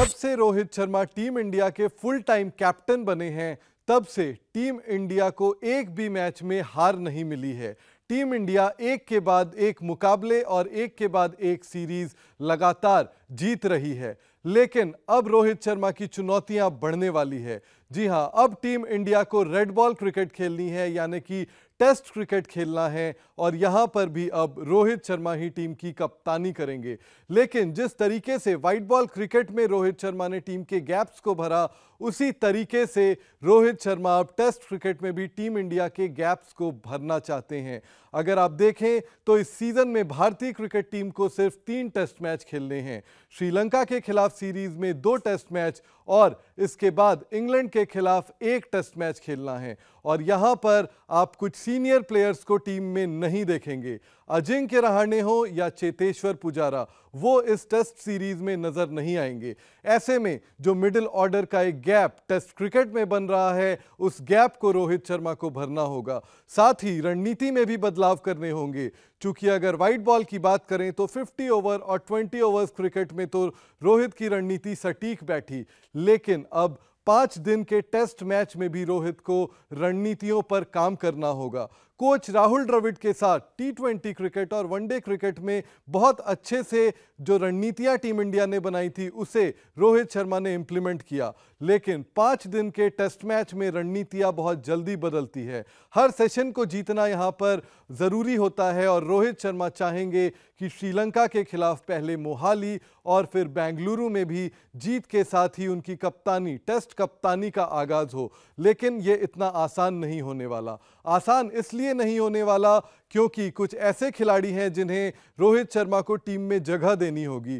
जब से Rohit Sharma team India के फुल टाइम कैप्टन बने हैं तब से टीम इंडिया को एक भी मैच में हार नहीं मिली है टीम इंडिया एक के बाद एक मुकाबले और एक के बाद एक सीरीज लगातार जीत रही है लेकिन अब रोहित शर्मा की चुनौतियां बढ़ने वाली है जी हाँ अब टीम इंडिया को रेड बॉल क्रिकेट खेलनी है यानी कि टेस्ट क्रिकेट खेलना है और यहाँ पर भी अब रोहित शर्मा ही टीम की कप्तानी करेंगे लेकिन जिस तरीके से वाइट बॉल क्रिकेट में रोहित शर्मा ने टीम के गैप्स को भरा उसी तरीके से रोहित शर्मा अब टेस्ट क्रिकेट में भी टीम इंडिया के गैप्स को भरना चाहते हैं अगर आप देखें तो इस सीज़न में भारतीय क्रिकेट टीम को सिर्फ तीन टेस्ट मैच खेलने हैं श्रीलंका के खिलाफ सीरीज में दो टेस्ट मैच और इसके बाद इंग्लैंड के के खिलाफ एक टेस्ट मैच खेलना है और यहाँ पर आप कुछ सीनियर प्लेयर्स को टीम में नहीं देखेंगे अजिंक्य रहाणे हो या चेतेश्वर पुजारा वो इस टेस्ट सीरीज में नज़र नहीं आएंगे ऐसे में जो मिडिल ऑर्डर का एक गैप टेस्ट क्रिकेट में बन रहा है उस गैप को रोहित शर्मा को भरना होगा साथ ही रणनीति में भी बदलाव करने होंगे चूंकि अगर वाइट बॉल की बात करें तो 50 ओवर और 20 ओवर्स क्रिकेट में तो रोहित की रणनीति सटीक बैठी लेकिन अब पांच दिन के टेस्ट मैच में भी रोहित को रणनीतियों पर काम करना होगा कोच राहुल द्रविड़ के साथ टी ट्वेंटी क्रिकेट और वनडे क्रिकेट में बहुत अच्छे से जो रणनीतियां टीम इंडिया ने बनाई थी उसे रोहित शर्मा ने इम्प्लीमेंट किया लेकिन पाँच दिन के टेस्ट मैच में रणनीतियां बहुत जल्दी बदलती है हर सेशन को जीतना यहां पर ज़रूरी होता है और रोहित शर्मा चाहेंगे कि श्रीलंका के खिलाफ पहले मोहाली और फिर बेंगलुरु में भी जीत के साथ ही उनकी कप्तानी टेस्ट कप्तानी का आगाज़ हो लेकिन ये इतना आसान नहीं होने वाला आसान इसलिए नहीं होने वाला क्योंकि कुछ ऐसे खिलाड़ी हैं जिन्हें रोहित शर्मा को टीम में जगह देनी होगी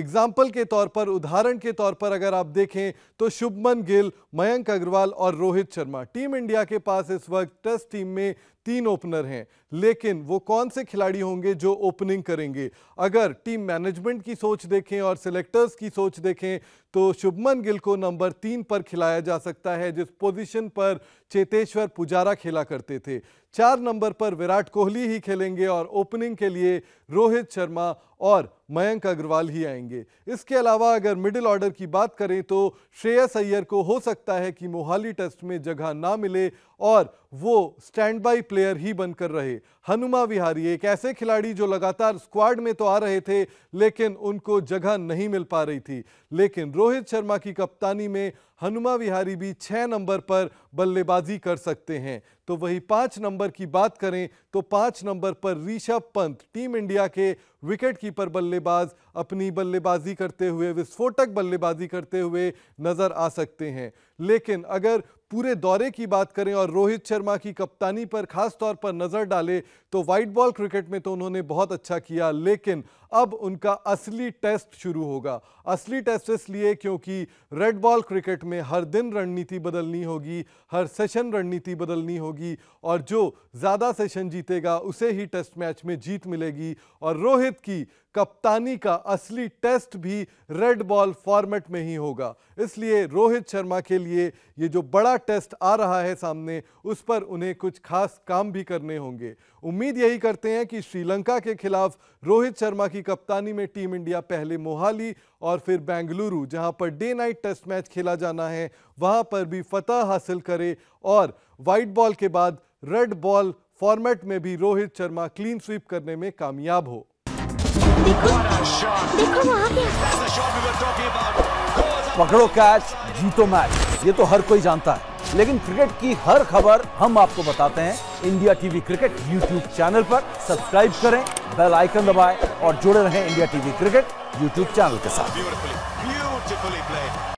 एग्जाम्पल के तौर पर उदाहरण के तौर पर अगर आप देखें तो शुभमन गिल मयंक अग्रवाल और रोहित शर्मा टीम इंडिया के पास इस वक्त टेस्ट टीम में तीन ओपनर हैं लेकिन वो कौन से खिलाड़ी होंगे जो ओपनिंग करेंगे अगर टीम मैनेजमेंट की सोच देखें और सिलेक्टर्स की सोच देखें तो शुभमन गिल को नंबर तीन पर खिलाया जा सकता है जिस पोजीशन पर चेतेश्वर पुजारा खेला करते थे चार नंबर पर विराट कोहली कोहली ही खेलेंगे और ओपनिंग के लिए रोहित शर्मा और मयंक अग्रवाल ही आएंगे इसके अलावा अगर मिडिल ऑर्डर की बात करें तो श्रेयस अय्यर को हो सकता है कि मोहाली टेस्ट में जगह ना मिले और वो स्टैंड बाई प्लेयर ही बनकर रहे हनुमा विहारी एक ऐसे खिलाड़ी जो लगातार स्क्वाड में तो आ रहे थे लेकिन उनको जगह नहीं मिल पा रही थी लेकिन रोहित शर्मा की कप्तानी में हनुमा विहारी भी छः नंबर पर बल्लेबाजी कर सकते हैं तो वही पाँच नंबर की बात करें तो पाँच नंबर पर ऋषभ पंत टीम इंडिया के विकेट कीपर बल्लेबाज अपनी बल्लेबाजी करते हुए विस्फोटक बल्लेबाजी करते हुए नज़र आ सकते हैं लेकिन अगर पूरे दौरे की बात करें और रोहित शर्मा की कप्तानी पर खास तौर पर नज़र डालें तो वाइट बॉल क्रिकेट में तो उन्होंने बहुत अच्छा किया लेकिन अब उनका असली टेस्ट शुरू होगा असली टेस्ट इसलिए क्योंकि रेड बॉल क्रिकेट में हर दिन रणनीति बदलनी होगी हर सेशन रणनीति बदलनी होगी और जो ज़्यादा सेशन जीतेगा उसे ही टेस्ट मैच में जीत मिलेगी और रोहित की कप्तानी का असली टेस्ट भी रेड बॉल फॉर्मेट में ही होगा इसलिए रोहित शर्मा के लिए लिए ये जो बड़ा टेस्ट आ रहा है सामने उस पर उन्हें कुछ खास काम भी करने होंगे उम्मीद यही करते हैं कि श्रीलंका के खिलाफ रोहित शर्मा की कप्तानी में टीम इंडिया पहले मोहाली और फिर बेंगलुरु जहां per day night test match खेला जाना है वहां पर भी फतह हासिल करे और वाइट बॉल के बाद रेड बॉल फॉर्मेट में भी रोहित शर्मा क्लीन स्वीप करने में कामयाब हो देखो, देखो पकड़ो कैच जीतो मैच ये तो हर कोई जानता है लेकिन क्रिकेट की हर खबर हम आपको बताते हैं India TV cricket YouTube channel पर सब्सक्राइब करें बेल आइकन दबाएं और जुड़े रहें India TV cricket YouTube channel के साथ